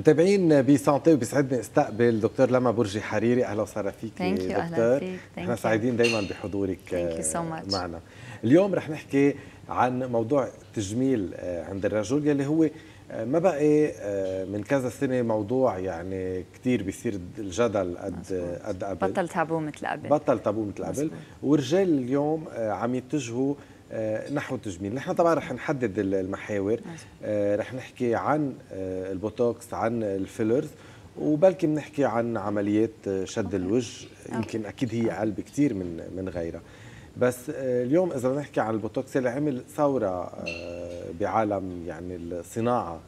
متابعين بسانتي وبيسعدني استقبل دكتور لما برجي حريري اهلا وسهلا فيك دكتور فيك. احنا سعيدين دائما بحضورك so آه، معنا اليوم رح نحكي عن موضوع التجميل آه، عند الرجل يلي هو آه، ما بقي من كذا سنه موضوع يعني كثير بيصير الجدل قد قد قبل بطل تابو مثل قبل بطل تابو مثل قبل والرجال اليوم عم يتجهوا آه، نحو التجميل نحن طبعا رح نحدد المحاور آه، رح نحكي عن آه، البوتوكس عن الفيلرز وبلكي بنحكي عن عمليات شد الوجه يمكن اكيد هي اقل بكثير من من غيرها بس اليوم اذا نحكي عن البوتوكس اللي عمل ثوره بعالم يعني الصناعه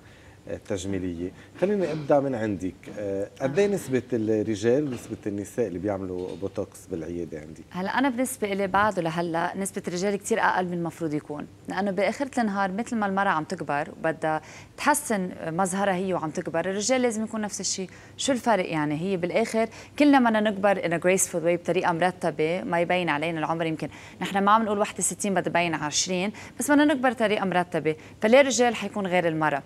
التجميليه خليني ابدا من عندك آه، قد ايه آه. نسبه الرجال ونسبه النساء اللي بيعملوا بوتوكس بالعياده عندك هلا انا بالنسبه لي بعده لهلا نسبه الرجال كثير اقل من المفروض يكون لانه باخره النهار مثل ما المراه عم تكبر وبدها تحسن مظهرها هي وعم تكبر الرجال لازم يكون نفس الشيء شو الفرق يعني هي بالاخر كلنا بدنا نكبر ان جريسفول واي بطريقه مرتبه ما يبين علينا العمر يمكن نحن ما عم نقول وحده 60 بدها تبين 20 بس بدنا نكبر بطريقة مرتبه فليه الرجال حيكون غير المراه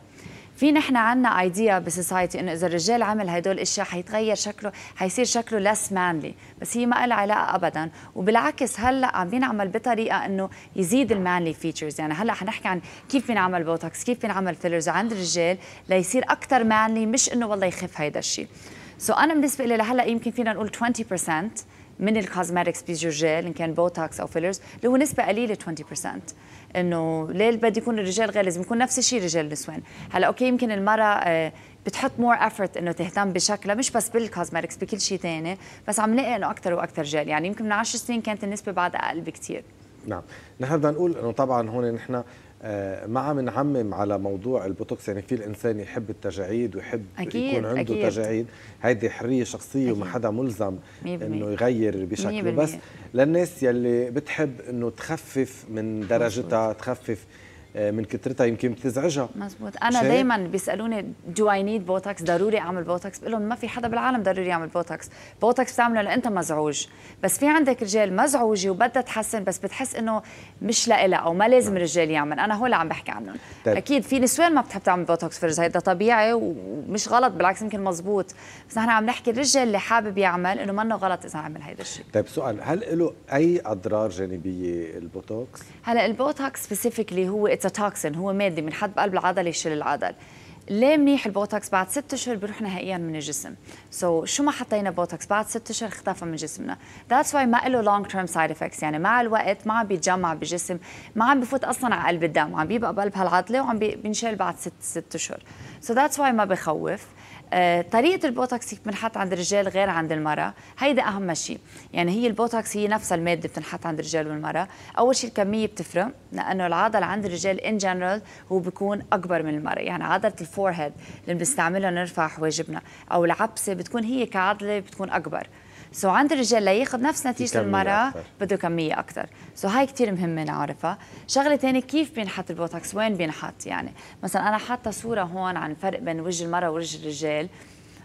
في نحن عنا ايديا بسوسايتي انه اذا الرجال عمل هدول الاشياء حيتغير شكله حيصير شكله لس مانلي بس هي ما لها علاقه ابدا وبالعكس هلا عم بينعمل بطريقه انه يزيد المانلي فيتشرز يعني هلا حنحكي عن كيف بينعمل بوتوكس كيف بينعمل فيلرز عند الرجال ليصير اكثر مانلي مش انه والله يخف هيدا الشيء سو so انا بالنسبه لي لهلا يمكن فينا نقول 20% من الكوزماتكس جيل ان كان بوتوكس او فيلرز اللي هو نسبه قليله 20% انه ليه بده يكون الرجال غير لازم يكون نفس الشيء رجال نسوان هلا اوكي يمكن المراه آه، بتحط مور افورت انه تهتم بشكلها مش بس بالكوزماتكس بكل شيء ثاني بس عم نلاقي انه اكثر واكثر رجال يعني يمكن من 10 سنين كانت النسبه بعد اقل بكثير نعم نحن بدنا نقول انه طبعا هون نحن آه، ما عم نعمم على موضوع البوتوكس يعني في الانسان يحب التجاعيد ويحب أكيد يكون عنده أكيد تجاعيد هيدي حريه شخصيه أكيد. وما حدا ملزم انه يغير بشكله بس للناس يلي بتحب انه تخفف من درجتها تخفف آه، من كثرتها يمكن بتزعجها مزبوط انا دائما بيسالوني دو اي نيد بوتوكس ضروري اعمل بوتوكس بقول لهم ما في حدا بالعالم ضروري يعمل بوتوكس بوتوكس بتعمله لانت مزعوج بس في عندك رجال مزعوجه وبدها تحسن بس بتحس انه مش لها او ما لازم نعم. الرجال يعمل انا هول عم بحكي عنهم طيب. اكيد في نسوان ما بتحب تعمل بوتوكس فرج هيدا طبيعي ومش غلط بالعكس يمكن مزبوط بس نحن عم نحكي الرجال اللي حابب يعمل انه منه غلط اذا عمل هيدا الشيء طيب سؤال هل له اي اضرار جانبيه البوتوكس هلا البوتوكس سبيسيفيكلي هو اتس توكسين هو ماده حد بقلب العضله يشيل العضل ليه منيح البوتوكس بعد ست اشهر بيروح نهائيا من الجسم سو so, شو ما حطينا بوتوكس بعد ست اشهر اختفى من جسمنا ذاتس واي ما له لونج تيرم سايد افكتس يعني مع الوقت ما عم بيتجمع بالجسم ما عم بفوت اصلا على قلب الدم عم بيبقى بقلب هالعضله وعم بينشال بعد ست ست اشهر سو ذاتس واي ما بخوف آه، طريقه البوتوكس بنحط عند الرجال غير عند المراه هيدا اهم شيء يعني هي البوتوكس هي نفسها الماده بتنحط عند الرجال والمراه اول شيء الكميه بتفرق لانه العضل عند الرجال ان جنرال هو بيكون اكبر من المراه يعني عضله الفور هيد اللي بنستعملها نرفع حواجبنا او العبسه بتكون هي كعضله بتكون اكبر سو عند الرجال لياخذ نفس نتيجه المراه بده كميه اكثر سو هاي كثير مهمه نعرفها شغله ثانيه كيف بينحط البوتوكس وين بينحط يعني مثلا انا حاطه صوره هون عن فرق بين وجه المراه ووجه الرجال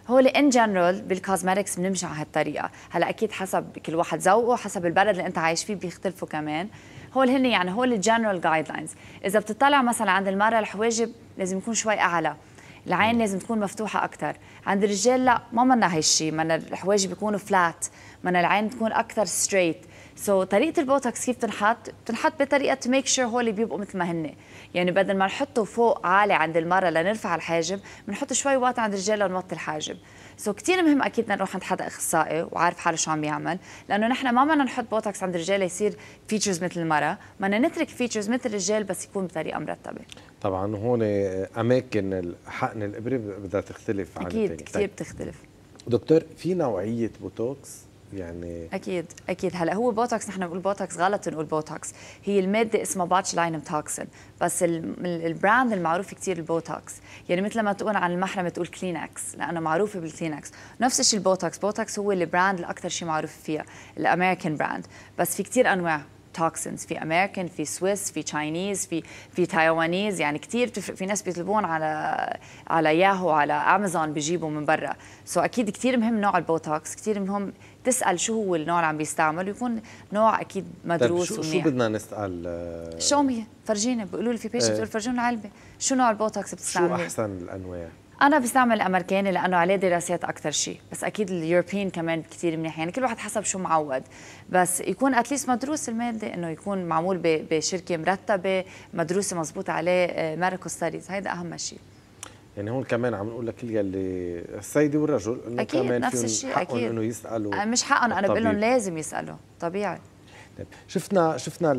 هو ان جنرال بالكوزمتكس بنمشي على هالطريقه هلا اكيد حسب كل واحد ذوقه حسب البلد اللي انت عايش فيه بيختلفوا كمان هول هن يعني هول الجنرال جايد لاينز اذا بتطلع مثلا عند المراه الحواجب لازم يكون شوي اعلى العين لازم تكون مفتوحه اكثر عند الرجال لا ما منا هالشيء منا الحواجب بيكونوا فلات منا العين تكون اكثر ستريت سو so, طريقه البوتوكس كيف بتنحط بتنحط بطريقه ميك شور هول بيبقوا مثل ما هن يعني بدل ما نحطه فوق عالي عند المره لنرفع الحاجب بنحط شوي وقت عند الرجال لنوطي الحاجب سو so, كثير مهم اكيد نروح عند حدا اخصائي وعارف حاله شو عم يعمل لانه نحن ما بدنا نحط بوتوكس عند الرجال يصير فيتشرز مثل المره بدنا نترك فيتشرز مثل الرجال بس يكون بطريقه مرتبه طبعا هون اماكن حقن الابره بدها تختلف عن اكيد كثير بتختلف طيب. دكتور في نوعيه بوتوكس يعني اكيد اكيد هلا هو بوتوكس نحن بنقول بوتوكس غلط نقول بوتوكس هي الماده اسمها باتشلاينم توكسين بس البراند المعروف كثير البوتوكس يعني مثل ما تقول عن المحرم تقول كلينكس لانه معروفه بالكلينكس نفس الشيء البوتوكس بوتوكس هو البراند الاكثر شيء معروف فيها الامريكان براند بس في كثير انواع توكسنز في امريكان في سويس في تشاينيز في في تايوانيز يعني كثير بتفرق في ناس بيطلبون على على ياهو على امازون بيجيبوا من برا سو so اكيد كثير مهم نوع البوتوكس كثير مهم تسال شو هو النوع اللي عم بيستعمل ويكون نوع اكيد طيب، مدروس طيب شو, شو بدنا نسال شو مي فرجيني بيقولوا لي في بيشنت إيه. بتقول فرجونا العلبه شو نوع البوتوكس بتستعملي شو احسن الانواع انا بستعمل الامريكاني لانه عليه دراسات اكثر شيء بس اكيد اليوروبيين كمان كثير منيح يعني كل واحد حسب شو معود بس يكون اتليست مدروس الماده انه يكون معمول بشركه مرتبه مدروسه مزبوط عليه ماركو آه، ستاديز هيدا اهم شيء يعني هون كمان عم نقول لكل يلي السيده والرجل انه كمان نفس الشيء حقهم اكيد انه يسالوا آه، مش حقهم انا بقول لهم لازم يسالوا طبيعي طيب شفنا شفنا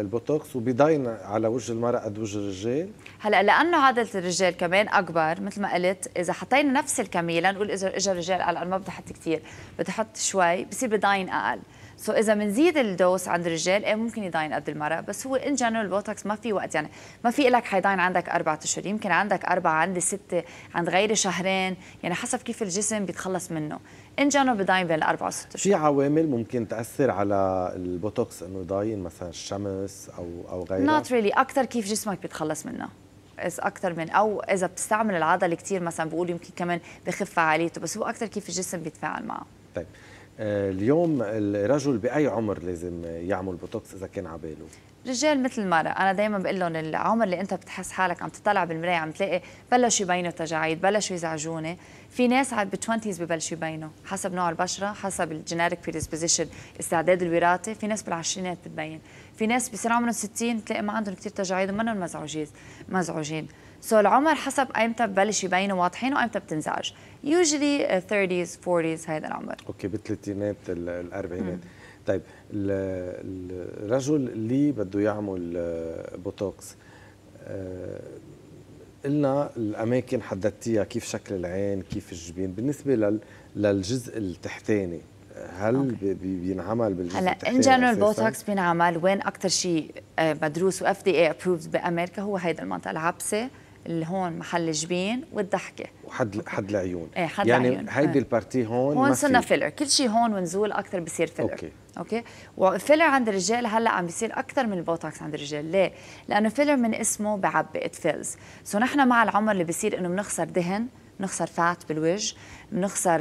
البوتوكس وبيضاين على وجه المراه قد وجه الرجال هلا لانه عدد الرجال كمان اكبر مثل ما قلت اذا حطينا نفس الكميه لنقول اذا اجى الرجال قال انا ما بدي احط كثير بدي احط شوي بصير بيضاين اقل سو so اذا بنزيد الدوس عند الرجال ايه ممكن يضاين قد المراه بس هو ان جنرال البوتوكس ما في وقت يعني ما في لك حيضاين عندك اربع اشهر يمكن عندك اربعه عندي سته عند غيري شهرين يعني حسب كيف الجسم بيتخلص منه ان جنرال بضاين بين الاربع وست شهور في عوامل ممكن تاثر على البوتوكس انه يضاين مثلا الشمس او او غيره نوت ريلي اكثر كيف جسمك بيتخلص منها از اكثر من او اذا بتستعمل العضله كثير مثلا بقول يمكن كمان بخف فعاليته بس هو اكثر كيف الجسم بيتفاعل معه طيب اليوم الرجل باي عمر لازم يعمل بوتوكس اذا كان على باله رجال مثل المرأة أنا دايما بقول لهم العمر اللي أنت بتحس حالك عم تطلع بالمراية عم تلاقي بلشوا يبينوا تجاعيد بلشوا يزعجوني في ناس بالتوينتيز ببلشوا يبينوا حسب نوع البشرة حسب الجينيريك بريسبوزيشن استعداد الوراثي في ناس بالعشرينات بتبين في ناس بصير عمرهم 60 تلاقي ما عندهم كثير تجاعيد ومنهم مزعوجين مزعوجين سو so العمر حسب ايمتى ببلش يبينوا واضحين وايمتى بتنزعج يوجلي 30s 40s هذا العمر اوكي بالثلاثينات الاربعينات طيب الرجل اللي بده يعمل آه، بوتوكس آه، قلنا الاماكن حددتيها كيف شكل العين كيف الجبين بالنسبه للجزء التحتاني هل أوكي. بينعمل بالجزء هلا ان جنرال بوتوكس بينعمل وين اكثر شيء مدروس واف دي اي ابروفد بامريكا هو هيدا المنطقه العبسه اللي هون محل جبين والضحكه وحد حد العيون ايه حد يعني العيون يعني هيدي إيه. البارتي هون هون صرنا فيلر كل شيء هون ونزول اكثر بصير فيلر اوكي اوكي وفيلر عند الرجال هلا عم بيصير اكثر من البوتوكس عند الرجال ليه لانه فيلر من اسمه بعبي ات فيلز سو نحن مع العمر اللي بصير انه بنخسر دهن بنخسر فات بالوجه بنخسر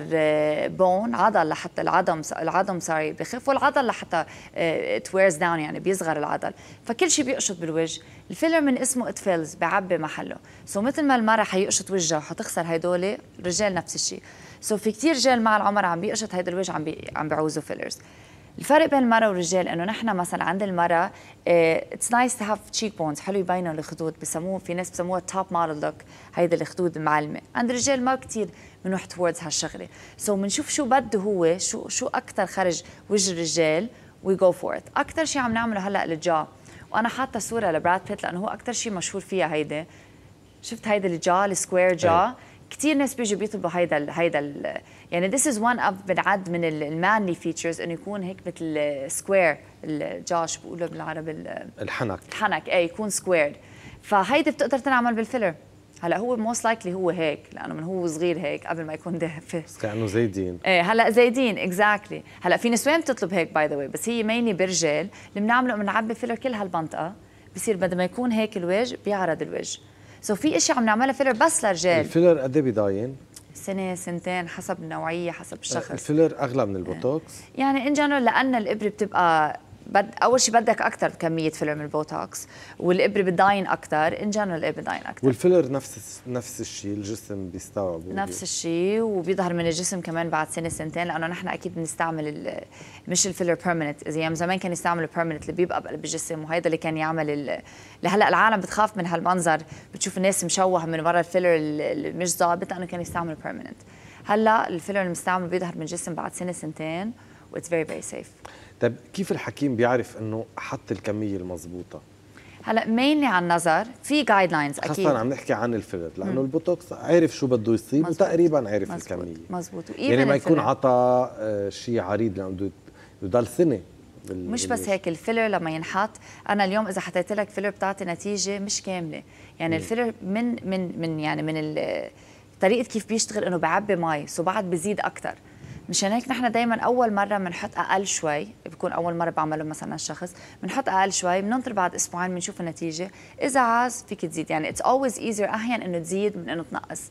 بون آه، عضل لحتى العظم العظم سوري بخف والعضل لحتى ات ويرز داون يعني بيصغر العضل فكل شيء بيقشط بالوجه الفيلر من اسمه ات فيلز بيعبي محله سو مثل ما المراه حيقشط وجهها وحتخسر هدول الرجال نفس الشيء سو في كثير رجال مع العمر عم بيقشط هيدا الوجه عم بي... عم بيعوزوا فيلرز الفرق بين المراه والرجال انه نحن مثلا عند المراه اتس نايس تو هاف تشيك بونز حلو يبينوا الخدود بسموه في ناس بسموها توب موديل لوك هيدي الخدود معلمه عند الرجال ما كثير بنروح توردز هالشغله سو so بنشوف شو بده هو شو شو اكثر خرج وجه الرجال وي جو فور ات اكثر شيء عم نعمله هلا الجا وانا حاطه صوره لبراد بيت لانه هو اكثر شيء مشهور فيها هيدي شفت هيدي الجا السكوير جا أيوه. كثير ناس بيجوا بيطلبوا هيدا الـ هيدا الـ يعني ذس از وان اوف بنعد من المانلي فيتشرز انه يكون هيك مثل سكوير الجاش بقولوا بالعربي الحنك الحنك اي يكون سكويرد فهيدي بتقدر تنعمل بالفيلر هلا هو موست لايكلي هو هيك لانه من هو صغير هيك قبل ما يكون دافع كانه زايدين ايه هلا زايدين اكزاكتلي exactly. هلا في نسوان بتطلب هيك باي ذا واي بس هي ميني برجال اللي بنعمله بنعبي فيلر كل هالمنطقه بصير بدل ما يكون هيك الوجه بيعرض الوجه سو في اشياء عم نعملها فيلر بس للرجال الفيلر قد ايه بيضاين؟ سنه سنتين حسب النوعيه حسب آه، الشخص الفيلر اغلى من البوتوكس يعني ان جنرال لان الابره بتبقى بد اول شيء بدك اكثر كميه فيلر من البوتوكس والابره بتداين اكثر ان جنرال ايه بتداين اكثر والفيلر نفس نفس الشيء الجسم بيستوعبه نفس الشيء وبيظهر من الجسم كمان بعد سنه سنتين لانه نحن اكيد بنستعمل مش الفيلر بيرمننت يعني زمان كان يستعملوا بيرمننت اللي بيبقى بقلب الجسم وهيدا اللي كان يعمل لهلا العالم بتخاف من هالمنظر بتشوف الناس مشوه من ورا الفيلر اللي مش ظابط لانه كان يستعمل بيرمننت هلا الفيلر المستعمل بيظهر من الجسم بعد سنه سنتين واتس فيري فيري سيف طيب كيف الحكيم بيعرف انه حط الكميه المضبوطه هلا مينلي على النظر في جايد لاينز اكيد خاصه عم نحكي عن الفيلر لانه البوتوكس عارف شو بده يصيب مزبوط. وتقريبا عارف مزبوط. الكميه مزبوط يعني ما يكون عطى آه، شيء عريض لانه بده يضل سنه مش بس هيك الفيلر لما ينحط انا اليوم اذا حطيت لك فيلر بتعطي نتيجه مش كامله يعني مم. الفيلر من من من يعني من طريقه كيف بيشتغل انه بعبي مي سو بعد بزيد اكثر مشان هيك نحن دائما اول مره بنحط اقل شوي بكون اول مره بعمله مثلا شخص بنحط اقل شوي بننطر بعد اسبوعين بنشوف النتيجه اذا عاز فيك تزيد يعني اتس اولويز ايزير احيانا انه تزيد من انه تنقص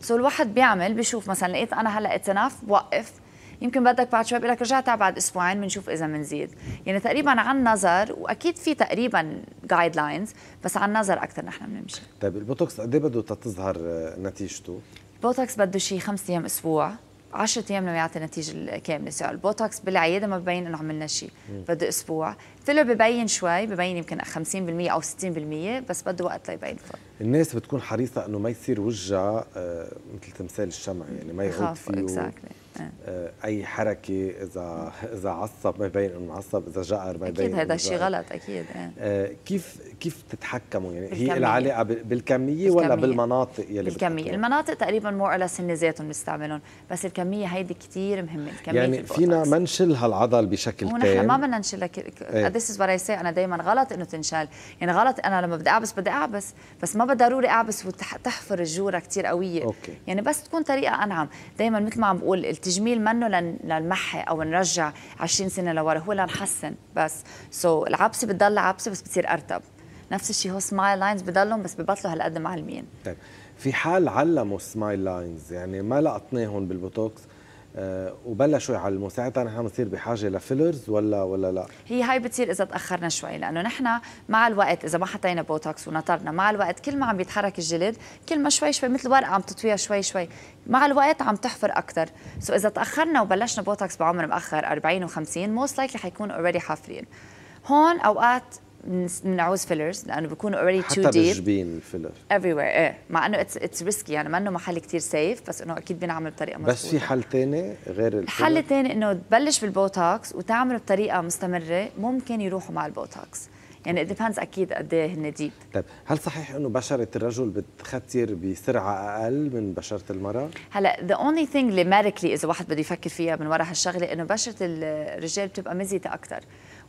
سو so الواحد بيعمل بشوف مثلا لقيت انا هلا اتناف بوقف يمكن بدك بعد شوي بقول لك رجعت بعد اسبوعين بنشوف اذا بنزيد يعني تقريبا عن نظر واكيد في تقريبا جايد لاينز بس عن نظر اكثر نحن بنمشي طيب البوتوكس قد ايه بده تظهر نتيجته البوتوكس بده شيء خمس ايام اسبوع 10 ايام لما يعطي نتيجه كامله سواء البوتوكس بالعياده ما ببين انه عملنا شيء بده اسبوع قلت له ببين شوي ببين يمكن 50% او 60% بس بده وقت ليبين فوق الناس بتكون حريصه انه ما يصير وجهها آه، مثل تمثال الشمع يعني ما يغوط فيه exactly. آه. آه، اي حركه اذا اذا عصب ما يبين انه معصب اذا جقر ما يبين اكيد هذا الشيء غلط اكيد كيف كيف تتحكموا يعني بالكمية. هي العلاقه بالكمية, بالكميه ولا بالمناطق يلي بالكميه بتحكمها. المناطق تقريبا مو على سن ذاتهم بنستعملهم بس الكميه هيدي كثير مهمه الكميه يعني فينا ما نشل هالعضل بشكل تام ونحن ما بدنا نشلها إيه. فذس از وات اي سي انا دائما غلط انه تنشال يعني غلط انا لما بدي اعبس بدي اعبس بس ما بضروري اعبس وتحفر الجوره كثير قويه أوكي. يعني بس تكون طريقه انعم دائما مثل ما عم بقول التجميل منه لنمحي او نرجع 20 سنه لورا هو لنحسن بس سو so العبسه بتضل عبسه بس بتصير ارتب نفس الشيء هو سمايل لاينز بضلهم بس ببطلوا هالقد معلمين طيب في حال علموا السمايل لاينز يعني ما لقطناهم بالبوتوكس آه، وبلشوا على المساعدة نحن بنصير بحاجة لفيلرز ولا ولا لا؟ هي هاي بتصير إذا تأخرنا شوي لأنه نحن مع الوقت إذا ما حطينا بوتوكس ونطرنا مع الوقت كل ما عم بيتحرك الجلد كل ما شوي شوي مثل ورقة عم تطويها شوي شوي مع الوقت عم تحفر أكثر سو إذا تأخرنا وبلشنا بوتوكس بعمر مأخر 40 و50 موست لايكلي حيكون اوريدي حافرين هون أوقات بنعوز فيلرز لانه بيكونوا اوريدي تو ديب حتى بالجبين الفيلر ايفري وير ايه مع انه اتس اتس ريسكي يعني انه محل كثير سيف بس انه اكيد بينعمل بطريقه مضبوطه بس في حل ثاني غير الفيلر حل ثاني انه تبلش بالبوتوكس وتعمله بطريقه مستمره ممكن يروحوا مع البوتوكس يعني ديبيندز اكيد قد ايه هن ديب طيب هل صحيح انه بشره الرجل بتختير بسرعه اقل من بشره المراه؟ هلا ذا اونلي ثينج اللي ميديكلي اذا واحد بده يفكر فيها من وراء هالشغله انه بشره الرجال بتبقى مزيته اكثر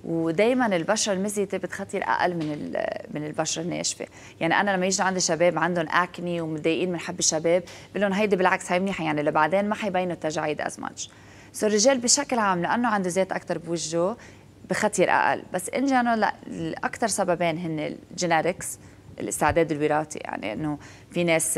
ودائما البشره المزيته بتخطر اقل من من البشره الناشفه يعني انا لما يجي عندي شباب عندهم اكني ومتضايقين من حب الشباب بقول لهم هيدي بالعكس هي منيحه يعني لبعدين ما حيبينوا التجاعيد از ماتش سو الرجال بشكل عام لانه عنده زيت اكثر بوجهه بخطر اقل بس ان جنرال لا اكثر سببين هن الجينيركس الاستعداد الوراثي يعني انه في ناس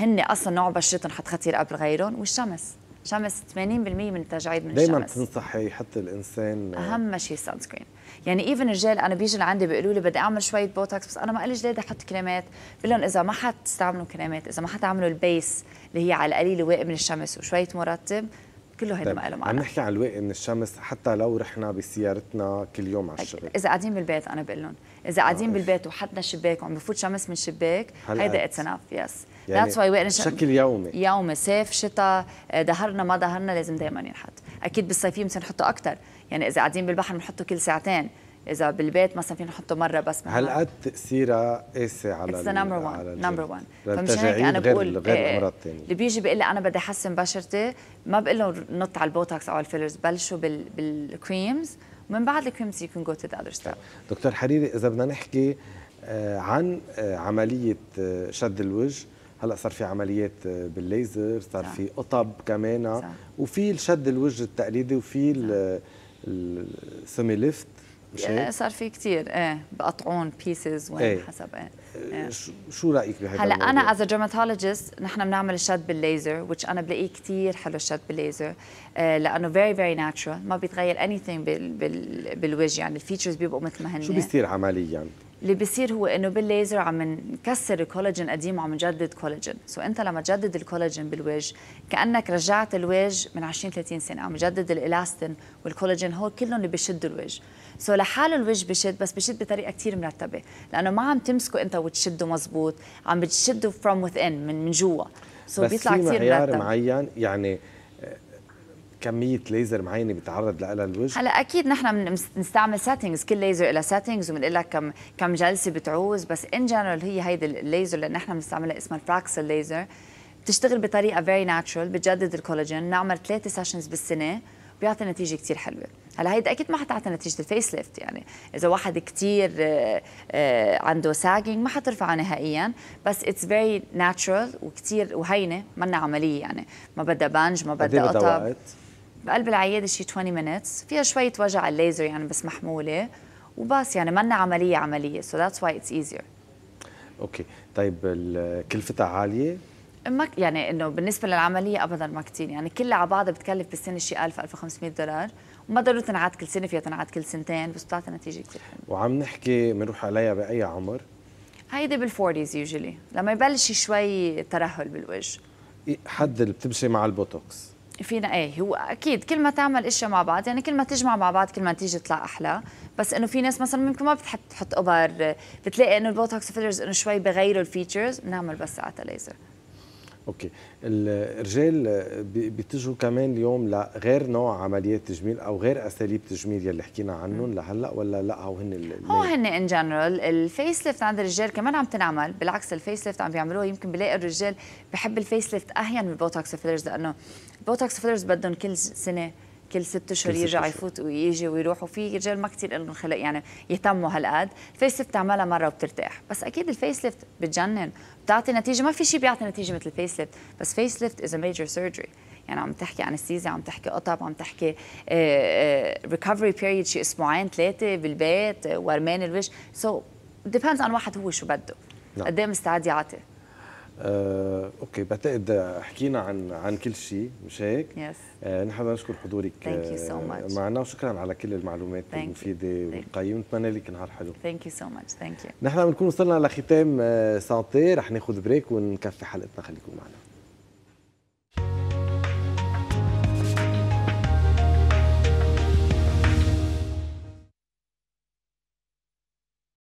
هن اصلا نوع بشرتهم حتخطر قبل غيرهم والشمس شمس 80% من التجاعيد من دايما الشمس دائما تنصحي يحط الانسان آه، اهم شيء سان سكرين يعني ايفن الرجال انا بيجي لعندي بيقولوا لي بدي اعمل شويه بوتوكس بس انا ما لي ليه احط كريمات بقول لهم اذا ما حتستعملوا كريمات اذا ما حتعملوا البيس اللي هي على القليل واقي من الشمس وشويه مرطب كله هيدا طيب، ما له معنى عم نحكي على الواقي من الشمس حتى لو رحنا بسيارتنا كل يوم على طيب، الشغل اذا قاعدين بالبيت انا بقول لهم اذا قاعدين آه. بالبيت وحدنا شباك وعم بفوت شمس من شباك هيدا اتس انف يس ذاتس واي يعني why we... بشكل يومي يومي صيف شتاء آه، دهرنا ما دهرنا لازم دائما ينحط اكيد بالصيفيه مثل نحطه اكثر يعني اذا قاعدين بالبحر بنحطه كل ساعتين اذا بالبيت مثلا فينا نحطه مره بس هل قد تاثيرها قاسي على ال نمبر 1 نمبر 1 فمشان هيك انا بقول غير آه، الامراض الثانيه اللي بيجي بيقول لي انا بدي احسن بشرتي ما بقول له نط على البوتوكس او الفيلرز بلشوا بال... بالكريمز ومن بعد الكريمز يو كان جو تو ذا اذر ستيب دكتور حريري اذا بدنا نحكي آه، عن عمليه شد الوجه هلا صار في عمليات آه، بالليزر صار في قطب كمان وفي الشد الوجه التقليدي وفي السمي ليفت صار في كثير ايه بقطعون بيسز وين ايه. حسب ايه. آه، ايه. شو رايك بهذا هلا انا از جيرماتولوجيست نحن بنعمل الشد بالليزر وتش انا بلاقيه كثير حلو الشد بالليزر آه، لانه فيري فيري ناتشورال ما بيتغير اني ثينج بالوجه يعني الفيتشرز بيبقوا مثل ما هن شو بيصير عمليا؟ يعني؟ اللي بيصير هو انه بالليزر عم نكسر الكولاجين قديم وعم نجدد كولاجين سو انت لما تجدد الكولاجين بالوجه كانك رجعت الوجه من 20 30 سنه عم تجدد الالاستين والكولاجين هو كلهم اللي بشدوا الوجه سو لحاله الوجه بشد بس بشد بطريقه كثير مرتبه لانه ما عم تمسكه انت وتشده مزبوط عم بتشده فروم within من من جوا سو بيطلع كثير مرتب بس في معيار معين يعني كميه ليزر معينه بيتعرض لها الوجه هلا اكيد نحن بنستعمل سيتنجز كل ليزر لها سيتنجز وبنقول لك كم كم جلسه بتعوز بس ان جنرال هي هيدي الليزر اللي نحن بنستعملها اسمها الفراكسل ليزر بتشتغل بطريقه فيري ناتشرال بتجدد الكولاجين نعمل ثلاثه سيشنز بالسنه بيعطي نتيجه كثير حلوه هلا هيدا اكيد ما حتعطي نتيجه الفيس ليفت يعني اذا واحد كثير آه، آه، عنده ساجينج ما حترفعه نهائيا بس اتس فيري ناتشرال وكثير وهينه منا عمليه يعني ما بدها بانج ما إيه بدها قطب بقلب العياده شي 20 مينتس فيها شويه وجع على الليزر يعني بس محموله وبس يعني ما عمليه عمليه سو ذاتس واي اتس ايزير اوكي طيب كلفتها عاليه ما يعني انه بالنسبه للعمليه ابدا ما كثير يعني كلها على بعضها بتكلف بالسنه شي 1000 1500 دولار وما ضروري تنعاد كل سنه فيها تنعاد كل سنتين بس بتعطي نتيجه كثير وعم نحكي بنروح عليها باي عمر؟ هيدي بالفورتيز يوجولي لما يبلش شوي ترهل بالوجه إيه، حد اللي بتمشي مع البوتوكس فينا ايه هو اكيد كل ما تعمل اشياء مع بعض يعني كل ما تجمع مع بعض كل ما تيجي تطلع احلى بس انه في ناس مثلا ممكن ما بتحب تحط ابر بتلاقي انه البوتوكس فيلرز انه شوي بغيروا الفيتشرز بنعمل بس ساعتها ليزر اوكي الرجال بيتجهوا كمان اليوم لغير نوع عمليات تجميل او غير اساليب تجميل يلي حكينا عنهم لهلا ولا لا او هن هو هن ان جنرال الفيس ليفت عند الرجال كمان عم تنعمل بالعكس الفيس ليفت عم بيعملوه يمكن بلاقي الرجال بحب الفيس ليفت اهين من البوتوكس فيلرز لانه البوتوكس فيلرز بدهم كل سنه كل ست اشهر يرجع يفوت ويجي ويروح وفي رجال ما كثير لهم خلق يعني يهتموا هالقد الفيس ليفت تعملها مره وبترتاح بس اكيد الفيس ليفت بتجنن بتعطي نتيجه ما في شيء بيعطي نتيجه مثل الفيس ليفت بس فيس ليفت از ميجر سيرجري يعني عم تحكي انستيزيا عم تحكي قطب عم تحكي ريكفري آه، بيريد آه، شي اسبوعين ثلاثه بالبيت آه، ورمان الوجه سو so, ديبيندز عن واحد هو شو بده نعم. قد ايه مستعد يعطي آه، اوكي بعتقد حكينا عن عن كل شيء مش هيك؟ يس yes. آه، نحن نشكر حضورك so آه، معنا وشكرا على كل المعلومات Thank المفيده والقيم نتمنى لك نهار حلو ثانك يو سو ماتش ثانك يو نحن بنكون وصلنا لختام آه، سانتي رح ناخذ بريك ونكفي حلقتنا خليكم معنا